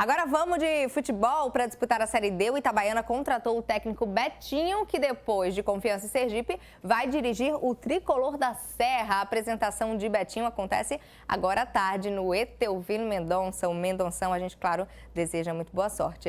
Agora vamos de futebol para disputar a Série D. O Itabaiana contratou o técnico Betinho, que depois de Confiança e Sergipe vai dirigir o Tricolor da Serra. A apresentação de Betinho acontece agora à tarde no Etelvino Mendonça. O Mendonção, a gente, claro, deseja muito boa sorte.